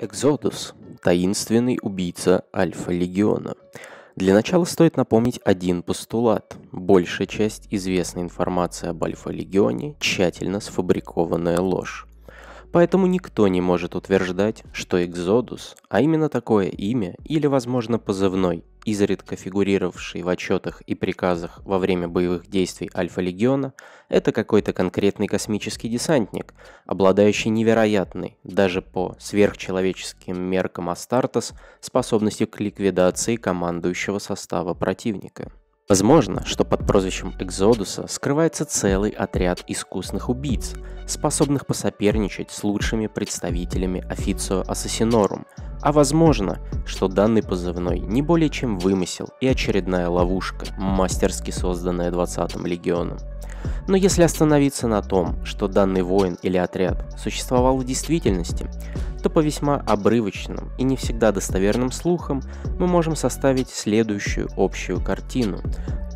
Экзодус – таинственный убийца Альфа-легиона. Для начала стоит напомнить один постулат. Большая часть известной информации об Альфа-легионе – тщательно сфабрикованная ложь. Поэтому никто не может утверждать, что Экзодус, а именно такое имя или, возможно, позывной, изредка фигурировавший в отчетах и приказах во время боевых действий Альфа-легиона, это какой-то конкретный космический десантник, обладающий невероятной, даже по сверхчеловеческим меркам Астартес, способностью к ликвидации командующего состава противника. Возможно, что под прозвищем Экзодуса скрывается целый отряд искусных убийц, способных посоперничать с лучшими представителями Официо Ассасинорум, а возможно, что данный позывной не более чем вымысел и очередная ловушка, мастерски созданная 20-м легионом. Но если остановиться на том, что данный воин или отряд существовал в действительности, то по весьма обрывочным и не всегда достоверным слухам мы можем составить следующую общую картину.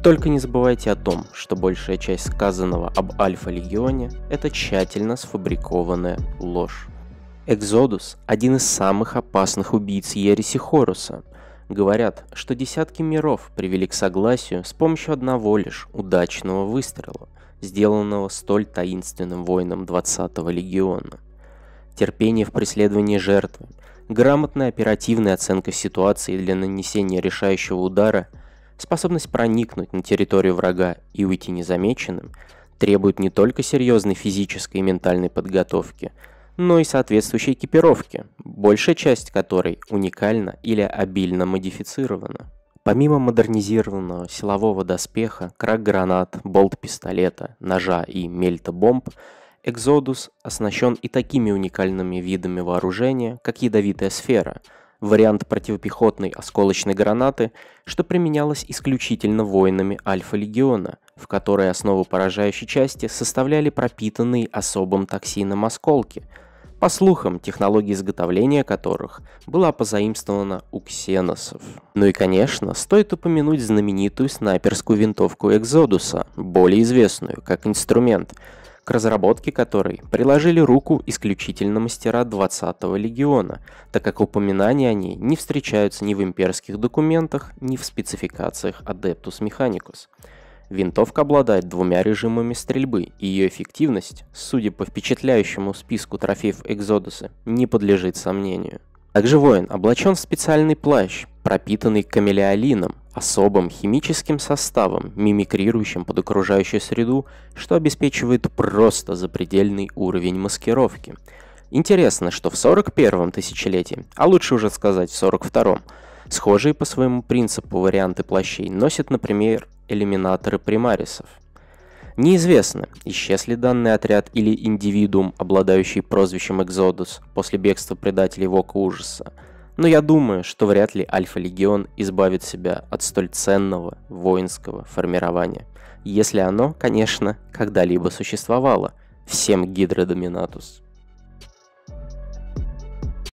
Только не забывайте о том, что большая часть сказанного об Альфа-Легионе – это тщательно сфабрикованная ложь. Экзодус – один из самых опасных убийц Ереси Хоруса. Говорят, что десятки миров привели к согласию с помощью одного лишь удачного выстрела, сделанного столь таинственным воином 20-го легиона терпение в преследовании жертвы, грамотная оперативная оценка ситуации для нанесения решающего удара, способность проникнуть на территорию врага и уйти незамеченным требуют не только серьезной физической и ментальной подготовки, но и соответствующей экипировки, большая часть которой уникальна или обильно модифицирована. Помимо модернизированного силового доспеха, крак гранат, болт пистолета, ножа и мельта бомб, Exodus оснащен и такими уникальными видами вооружения, как ядовитая сфера, вариант противопехотной осколочной гранаты, что применялось исключительно воинами Альфа-легиона, в которой основу поражающей части составляли пропитанные особым токсином осколки, по слухам, технология изготовления которых была позаимствована у ксеносов. Ну и конечно, стоит упомянуть знаменитую снайперскую винтовку Экзодуса, более известную как инструмент – к разработке которой приложили руку исключительно мастера 20-го легиона, так как упоминания о ней не встречаются ни в имперских документах, ни в спецификациях Adeptus Mechanicus. Винтовка обладает двумя режимами стрельбы, и ее эффективность, судя по впечатляющему списку трофеев Экзодуса, не подлежит сомнению. Также воин облачен в специальный плащ, пропитанный камелеолином, особым химическим составом, мимикрирующим под окружающую среду, что обеспечивает просто запредельный уровень маскировки. Интересно, что в 41-м тысячелетии, а лучше уже сказать в 42-м, схожие по своему принципу варианты плащей носят, например, элиминаторы примарисов – Неизвестно, исчез ли данный отряд или индивидуум, обладающий прозвищем Экзодус, после бегства предателей Вока Ужаса, но я думаю, что вряд ли Альфа-Легион избавит себя от столь ценного воинского формирования, если оно, конечно, когда-либо существовало. Всем гидродоминатус.